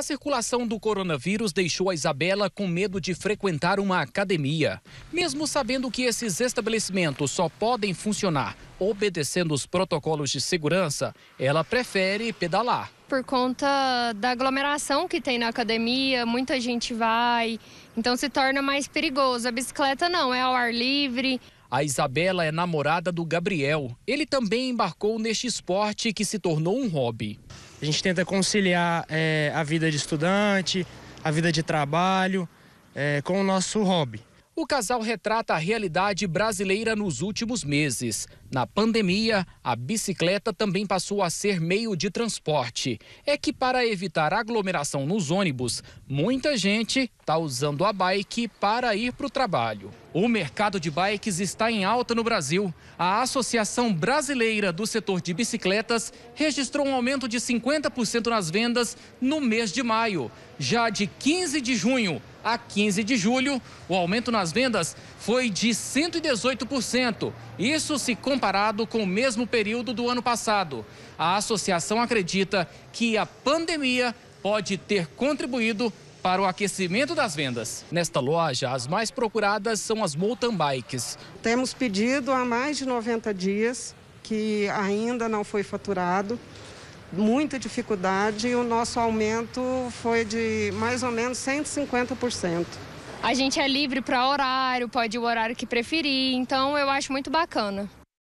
A circulação do coronavírus deixou a Isabela com medo de frequentar uma academia. Mesmo sabendo que esses estabelecimentos só podem funcionar obedecendo os protocolos de segurança, ela prefere pedalar. Por conta da aglomeração que tem na academia, muita gente vai, então se torna mais perigoso. A bicicleta não, é ao ar livre. A Isabela é namorada do Gabriel. Ele também embarcou neste esporte que se tornou um hobby. A gente tenta conciliar é, a vida de estudante, a vida de trabalho, é, com o nosso hobby. O casal retrata a realidade brasileira nos últimos meses. Na pandemia, a bicicleta também passou a ser meio de transporte. É que para evitar aglomeração nos ônibus, muita gente está usando a bike para ir para o trabalho. O mercado de bikes está em alta no Brasil. A Associação Brasileira do Setor de Bicicletas registrou um aumento de 50% nas vendas no mês de maio. Já de 15 de junho, a 15 de julho, o aumento nas vendas foi de 118%, isso se comparado com o mesmo período do ano passado. A associação acredita que a pandemia pode ter contribuído para o aquecimento das vendas. Nesta loja, as mais procuradas são as mountain bikes. Temos pedido há mais de 90 dias que ainda não foi faturado muita dificuldade e o nosso aumento foi de mais ou menos 150%. A gente é livre para horário, pode ir o horário que preferir, então eu acho muito bacana.